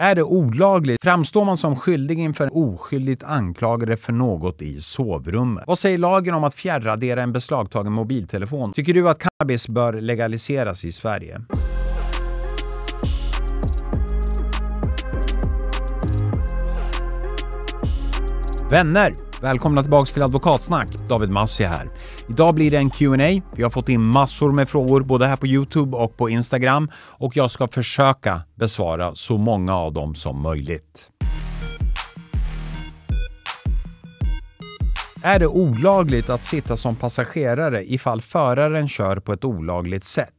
Är det olagligt? Framstår man som skyldig inför oskyldigt anklagade för något i sovrummet? Vad säger lagen om att fjärradera en beslagtagen mobiltelefon? Tycker du att cannabis bör legaliseras i Sverige? Vänner! Välkomna tillbaka till Advokatsnack. David Massi här. Idag blir det en Q&A. Vi har fått in massor med frågor både här på Youtube och på Instagram och jag ska försöka besvara så många av dem som möjligt. Är det olagligt att sitta som passagerare ifall föraren kör på ett olagligt sätt?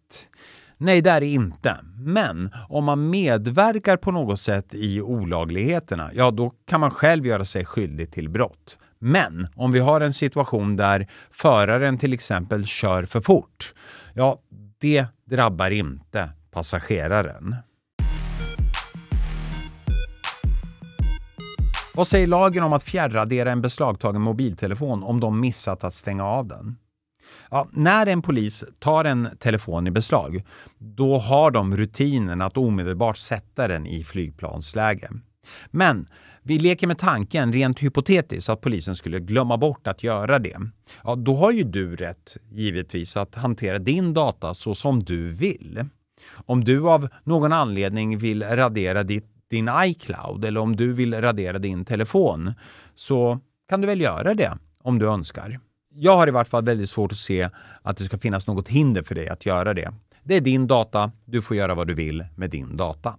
Nej, det är det inte. Men om man medverkar på något sätt i olagligheterna, ja då kan man själv göra sig skyldig till brott. Men om vi har en situation där föraren till exempel kör för fort, ja, det drabbar inte passageraren. Vad säger lagen om att fjärradera en beslagtagen mobiltelefon om de missat att stänga av den? Ja, när en polis tar en telefon i beslag, då har de rutinen att omedelbart sätta den i flygplansläge. Men vi leker med tanken, rent hypotetiskt, att polisen skulle glömma bort att göra det. Ja, då har ju du rätt, givetvis, att hantera din data så som du vill. Om du av någon anledning vill radera ditt, din iCloud eller om du vill radera din telefon så kan du väl göra det om du önskar jag har i vart fall väldigt svårt att se att det ska finnas något hinder för dig att göra det. Det är din data, du får göra vad du vill med din data.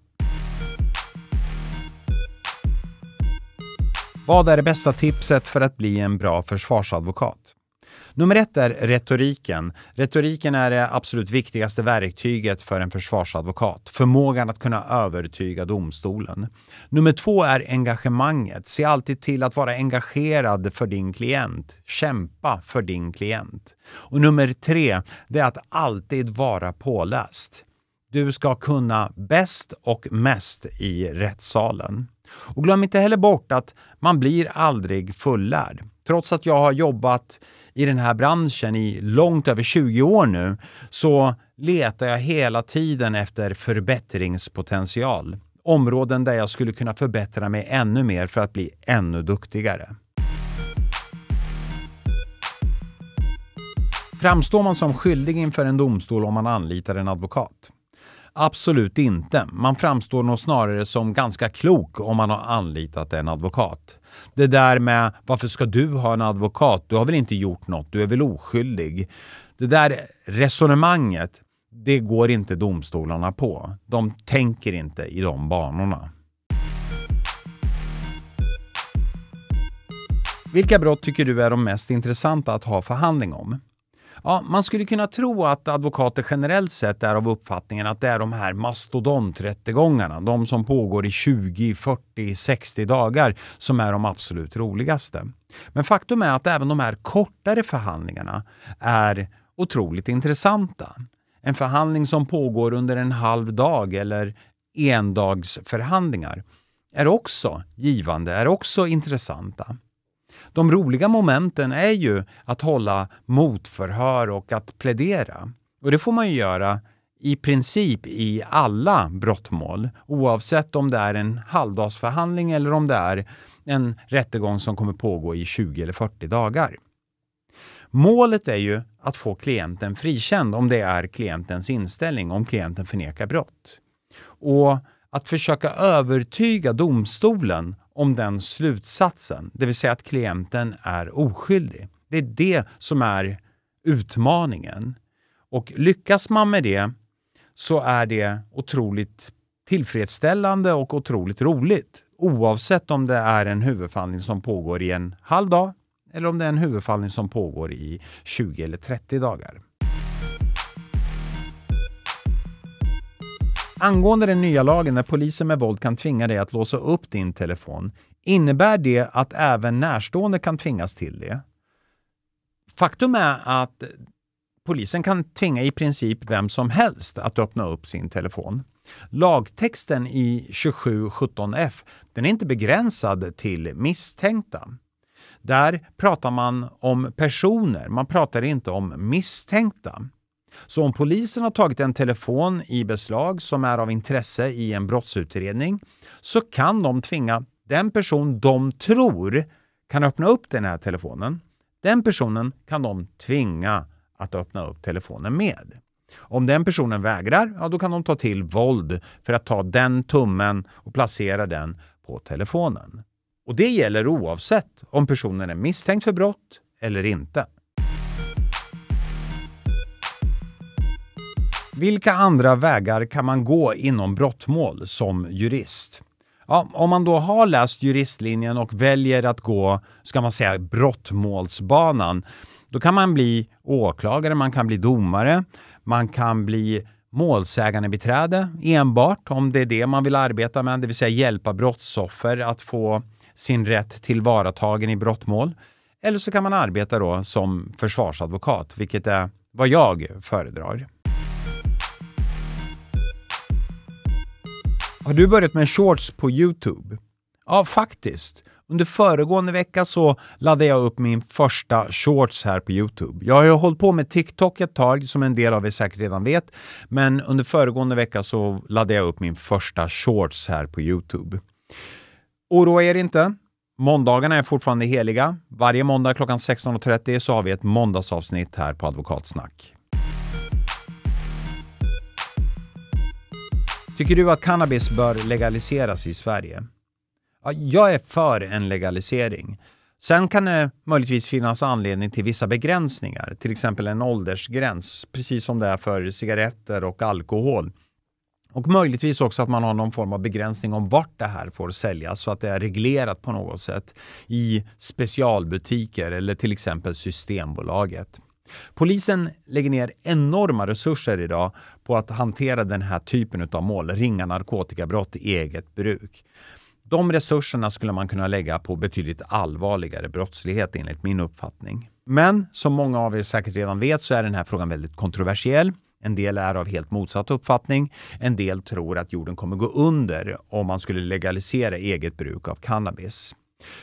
Vad är det bästa tipset för att bli en bra försvarsadvokat? Nummer ett är retoriken. Retoriken är det absolut viktigaste verktyget för en försvarsadvokat. Förmågan att kunna övertyga domstolen. Nummer två är engagemanget. Se alltid till att vara engagerad för din klient. Kämpa för din klient. Och nummer tre, det är att alltid vara påläst. Du ska kunna bäst och mest i rättssalen. Och glöm inte heller bort att man blir aldrig fullärd. Trots att jag har jobbat i den här branschen i långt över 20 år nu så letar jag hela tiden efter förbättringspotential. Områden där jag skulle kunna förbättra mig ännu mer för att bli ännu duktigare. Framstår man som skyldig inför en domstol om man anlitar en advokat? Absolut inte. Man framstår nog snarare som ganska klok om man har anlitat en advokat det där med varför ska du ha en advokat? Du har väl inte gjort något? Du är väl oskyldig? Det där resonemanget, det går inte domstolarna på. De tänker inte i de banorna. Vilka brott tycker du är de mest intressanta att ha förhandling om? Ja, man skulle kunna tro att advokater generellt sett är av uppfattningen att det är de här mastodonträttegångarna, de som pågår i 20, 40, 60 dagar, som är de absolut roligaste. Men faktum är att även de här kortare förhandlingarna är otroligt intressanta. En förhandling som pågår under en halv dag eller endagsförhandlingar är också givande, är också intressanta de roliga momenten är ju att hålla motförhör och att plädera. Och det får man ju göra i princip i alla brottmål, oavsett om det är en halvdagsförhandling eller om det är en rättegång som kommer pågå i 20 eller 40 dagar. Målet är ju att få klienten frikänd om det är klientens inställning, om klienten förnekar brott. Och att försöka övertyga domstolen om den slutsatsen, det vill säga att klienten är oskyldig. Det är det som är utmaningen. Och lyckas man med det så är det otroligt tillfredsställande och otroligt roligt. Oavsett om det är en huvudförhandling som pågår i en halv dag eller om det är en huvudförhandling som pågår i 20 eller 30 dagar. Angående den nya lagen när polisen med våld kan tvinga dig att låsa upp din telefon, innebär det att även närstående kan tvingas till det? Faktum är att polisen kan tvinga i princip vem som helst att öppna upp sin telefon. Lagtexten i 2717F den är inte begränsad till misstänkta. Där pratar man om personer, man pratar inte om misstänkta. Så om polisen har tagit en telefon i beslag som är av intresse i en brottsutredning så kan de tvinga den person de tror kan öppna upp den här telefonen. Den personen kan de tvinga att öppna upp telefonen med. Om den personen vägrar, ja, då kan de ta till våld för att ta den tummen och placera den på telefonen. Och det gäller oavsett om personen är misstänkt för brott eller inte. Vilka andra vägar kan man gå inom brottmål som jurist? Ja, om man då har läst juristlinjen och väljer att gå, ska man säga, brottmålsbanan, då kan man bli åklagare, man kan bli domare, man kan bli målsägandebiträde enbart, om det är det man vill arbeta med, det vill säga hjälpa brottsoffer att få sin rätt tillvaratagen i brottmål. Eller så kan man arbeta då som försvarsadvokat, vilket är vad jag föredrar. Har du börjat med shorts på YouTube? Ja, faktiskt. Under föregående vecka så laddade jag upp min första shorts här på Youtube. Jag har ju hållit på med TikTok ett tag, som en del av er säkert redan vet, men under föregående vecka så laddade jag upp min första shorts här på Youtube. Oroa er inte. Måndagarna är fortfarande heliga. Varje måndag klockan 16.30 så har vi ett måndagsavsnitt här på Advokatsnack. Tycker du att cannabis bör legaliseras i Sverige? Ja, jag är för en legalisering. Sen kan det möjligtvis finnas anledning till vissa begränsningar, till exempel en åldersgräns, precis som det är för cigaretter och alkohol. Och möjligtvis också att man har någon form av begränsning om vart det här får säljas så att det är reglerat på något sätt i specialbutiker eller till exempel Systembolaget. Polisen lägger ner enorma resurser idag på att hantera den här typen av mål, ringa narkotikabrott i eget bruk. De resurserna skulle man kunna lägga på betydligt allvarligare brottslighet enligt min uppfattning. Men som många av er säkert redan vet så är den här frågan väldigt kontroversiell. En del är av helt motsatt uppfattning. En del tror att jorden kommer gå under om man skulle legalisera eget bruk av cannabis.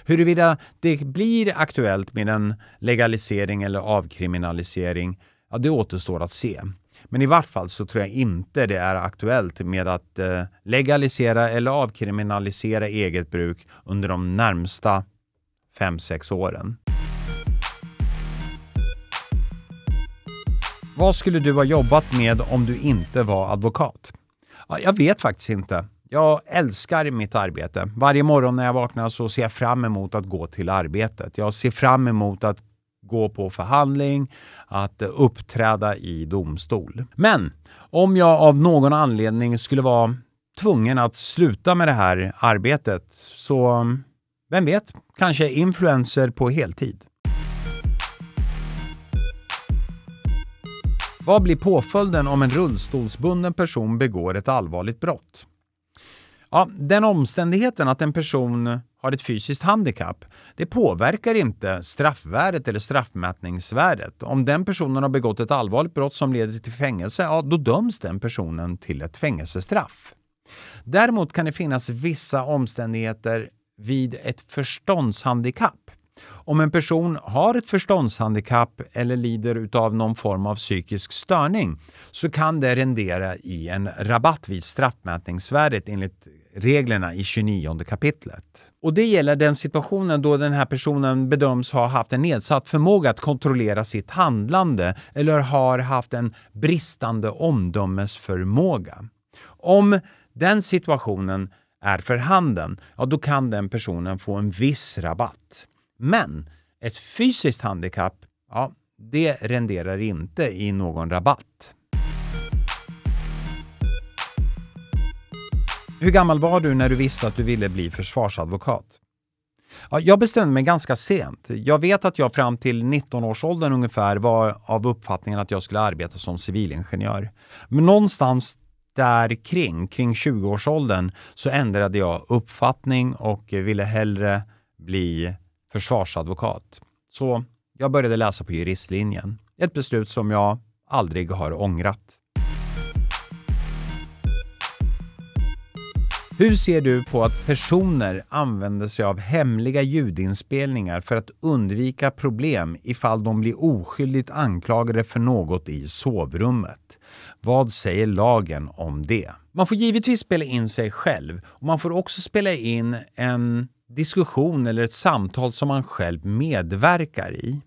Huruvida det blir aktuellt med en legalisering eller avkriminalisering, ja, det återstår att se. Men i vart fall så tror jag inte det är aktuellt med att eh, legalisera eller avkriminalisera eget bruk under de närmsta 5-6 åren. Vad skulle du ha jobbat med om du inte var advokat? Jag vet faktiskt inte. Jag älskar mitt arbete. Varje morgon när jag vaknar så ser jag fram emot att gå till arbetet. Jag ser fram emot att gå på förhandling, att uppträda i domstol. Men om jag av någon anledning skulle vara tvungen att sluta med det här arbetet så mm, vem vet, kanske influencer på heltid. Vad blir påföljden om en rullstolsbunden person begår ett allvarligt brott? Ja, den omständigheten att en person har ett fysiskt handikapp, det påverkar inte straffvärdet eller straffmätningsvärdet. Om den personen har begått ett allvarligt brott som leder till fängelse, ja, då döms den personen till ett fängelsestraff. Däremot kan det finnas vissa omständigheter vid ett förståndshandikapp. Om en person har ett förståndshandikapp eller lider utav någon form av psykisk störning så kan det rendera i en rabatt vid straffmätningsvärdet enligt reglerna i 29 kapitlet. Och det gäller den situationen då den här personen bedöms ha haft en nedsatt förmåga att kontrollera sitt handlande eller har haft en bristande omdömesförmåga. Om den situationen är för handen, ja då kan den personen få en viss rabatt. Men ett fysiskt handikapp, ja, det renderar inte i någon rabatt. Hur gammal var du när du visste att du ville bli försvarsadvokat? Ja, jag bestämde mig ganska sent. Jag vet att jag fram till 19-årsåldern års ungefär var av uppfattningen att jag skulle arbeta som civilingenjör. Men någonstans där kring, kring 20-årsåldern, så ändrade jag uppfattning och ville hellre bli försvarsadvokat. Så jag började läsa på juristlinjen. Ett beslut som jag aldrig har ångrat. Hur ser du på att personer använder sig av hemliga ljudinspelningar för att undvika problem ifall de blir oskyldigt anklagade för något i sovrummet? Vad säger lagen om det? Man får givetvis spela in sig själv och man får också spela in en diskussion eller ett samtal som man själv medverkar i.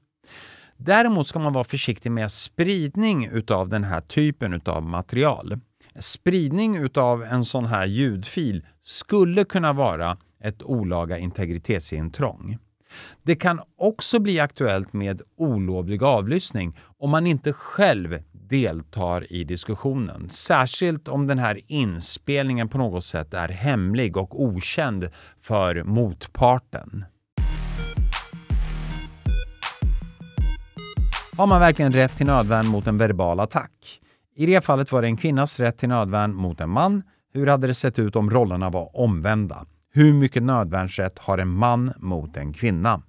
Däremot ska man vara försiktig med spridning utav den här typen utav material spridning utav en sån här ljudfil skulle kunna vara ett olaga integritetsintrång. Det kan också bli aktuellt med olovlig avlyssning om man inte själv deltar i diskussionen. Särskilt om den här inspelningen på något sätt är hemlig och okänd för motparten. Har man verkligen rätt till nödvärn mot en verbal attack? I det fallet var det en kvinnas rätt till nödvärn mot en man. Hur hade det sett ut om rollerna var omvända? Hur mycket nödvärnsrätt har en man mot en kvinna?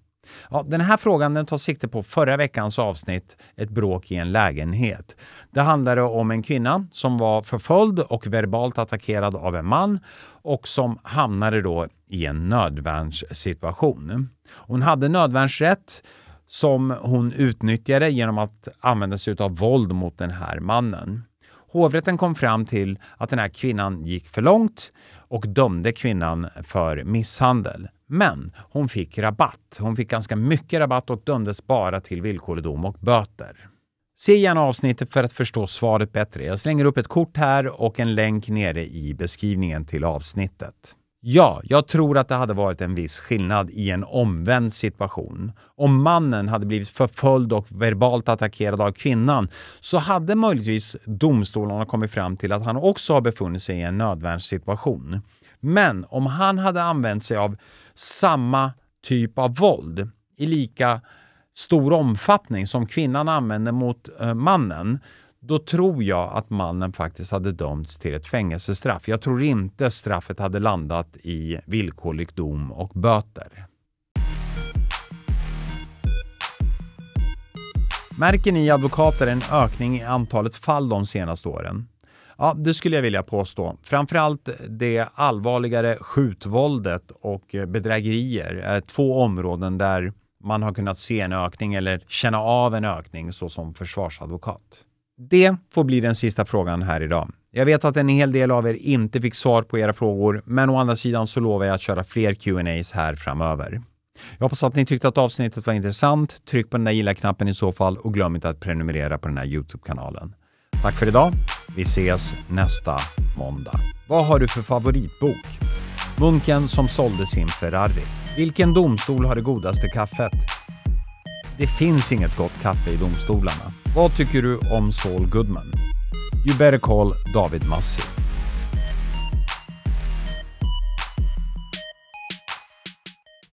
Ja, den här frågan den tar sikte på förra veckans avsnitt, ett bråk i en lägenhet. Det handlade om en kvinna som var förföljd och verbalt attackerad av en man och som hamnade då i en nödvärnssituation. Hon hade nödvärnsrätt som hon utnyttjade genom att använda sig av våld mot den här mannen. Hovrätten kom fram till att den här kvinnan gick för långt och dömde kvinnan för misshandel. Men hon fick rabatt. Hon fick ganska mycket rabatt och dömdes bara till villkorlig dom och böter. Se gärna avsnittet för att förstå svaret bättre. Jag slänger upp ett kort här och en länk nere i beskrivningen till avsnittet. Ja, jag tror att det hade varit en viss skillnad i en omvänd situation. Om mannen hade blivit förföljd och verbalt attackerad av kvinnan så hade möjligtvis domstolarna kommit fram till att han också har befunnit sig i en nödvärnssituation. Men om han hade använt sig av samma typ av våld i lika stor omfattning som kvinnan använder mot eh, mannen då tror jag att mannen faktiskt hade dömts till ett fängelsestraff. Jag tror inte straffet hade landat i villkorlig dom och böter. Märker ni advokater en ökning i antalet fall de senaste åren? Ja, det skulle jag vilja påstå. Framförallt det allvarligare skjutvåldet och bedrägerier är två områden där man har kunnat se en ökning eller känna av en ökning såsom försvarsadvokat det får bli den sista frågan här idag. Jag vet att en hel del av er inte fick svar på era frågor, men å andra sidan så lovar jag att köra fler Q&As här framöver. Jag hoppas att ni tyckte att avsnittet var intressant. Tryck på den där gilla-knappen i så fall och glöm inte att prenumerera på den här Youtube-kanalen. Tack för idag. Vi ses nästa måndag. Vad har du för favoritbok? Munken som sålde sin Ferrari. Vilken domstol har det godaste kaffet? Det finns inget gott kaffe i domstolarna. Vad tycker du om Saul Goodman? You better call David Massi.